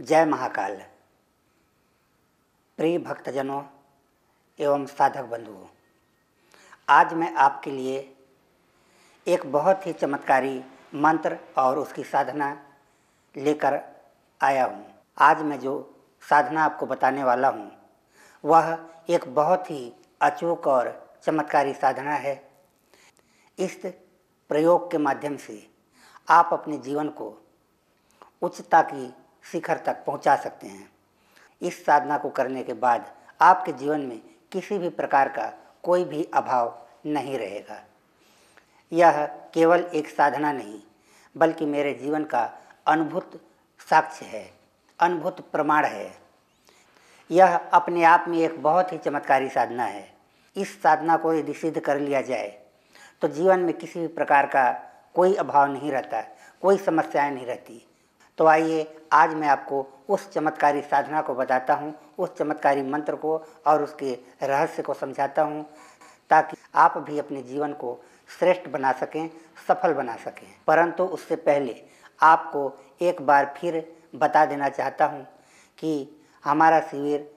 जय महाकाल प्रिय भक्तजनों एवं साधक बंधुओं आज मैं आपके लिए एक बहुत ही चमत्कारी मंत्र और उसकी साधना लेकर आया हूँ आज मैं जो साधना आपको बताने वाला हूँ वह एक बहुत ही अचूक और चमत्कारी साधना है इस प्रयोग के माध्यम से आप अपने जीवन को उच्चता की शिखर तक पहुंचा सकते हैं इस साधना को करने के बाद आपके जीवन में किसी भी प्रकार का कोई भी अभाव नहीं रहेगा यह केवल एक साधना नहीं बल्कि मेरे जीवन का अनुभूत साक्ष्य है अनुभूत प्रमाण है यह अपने आप में एक बहुत ही चमत्कारी साधना है इस साधना को यदि सिद्ध कर लिया जाए तो जीवन में किसी भी प्रकार का कोई अभाव नहीं रहता कोई समस्याएं नहीं रहती तो आइए आज मैं आपको उस चमत्कारी साधना को बताता हूँ उस चमत्कारी मंत्र को और उसके रहस्य को समझाता हूँ ताकि आप भी अपने जीवन को श्रेष्ठ बना सकें सफल बना सकें परंतु उससे पहले आपको एक बार फिर बता देना चाहता हूँ कि हमारा शिविर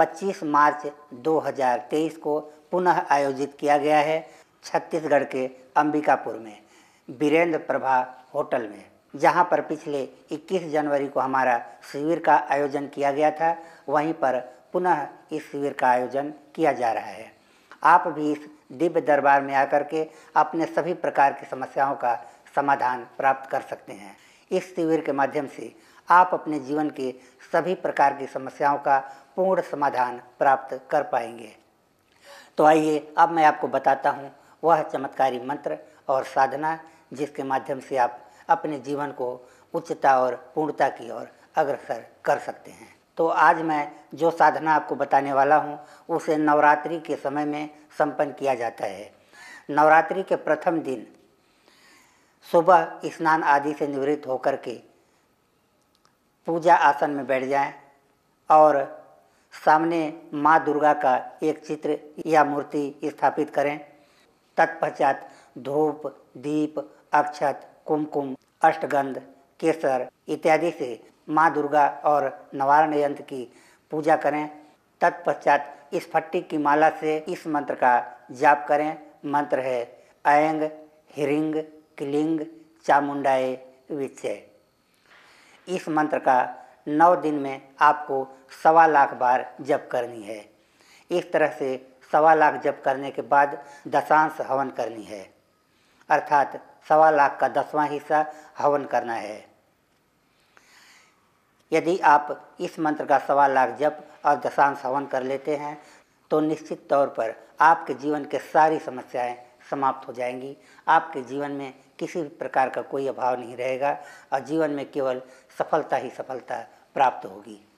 25 मार्च 2023 को पुनः आयोजित किया गया है छत्तीसगढ़ के अंबिकापुर में बीरेंद्र प्रभा होटल में जहां पर पिछले 21 जनवरी को हमारा शिविर का आयोजन किया गया था वहीं पर पुनः इस शिविर का आयोजन किया जा रहा है आप भी इस दिव्य दरबार में आकर के अपने सभी प्रकार की समस्याओं का समाधान प्राप्त कर सकते हैं इस शिविर के माध्यम से आप अपने जीवन के सभी प्रकार की समस्याओं का पूर्ण समाधान प्राप्त कर पाएंगे तो आइए अब मैं आपको बताता हूँ वह चमत्कारी मंत्र और साधना जिसके माध्यम से आप अपने जीवन को उच्चता और पूर्णता की ओर अग्रसर कर सकते हैं तो आज मैं जो साधना आपको बताने वाला हूँ उसे नवरात्रि के समय में संपन्न किया जाता है नवरात्रि के प्रथम दिन सुबह स्नान आदि से निवृत्त होकर के पूजा आसन में बैठ जाएं और सामने माँ दुर्गा का एक चित्र या मूर्ति स्थापित करें तत्पश्चात धूप दीप अक्षत कुमकुम अष्टगंध केसर इत्यादि से माँ दुर्गा और नवारण यंत्र की पूजा करें तत्पश्चात इस फट्टी की माला से इस मंत्र का जाप करें मंत्र है अयंग हिरिंग किलिंग चामुंडाए विचय इस मंत्र का नौ दिन में आपको सवा लाख बार जप करनी है इस तरह से सवा लाख जप करने के बाद दशांश हवन करनी है अर्थात सवा लाख का दसवां हिस्सा हवन करना है यदि आप इस मंत्र का सवा लाख जप और दशांश हवन कर लेते हैं तो निश्चित तौर पर आपके जीवन के सारी समस्याएं समाप्त हो जाएंगी आपके जीवन में किसी भी प्रकार का कोई अभाव नहीं रहेगा और जीवन में केवल सफलता ही सफलता प्राप्त होगी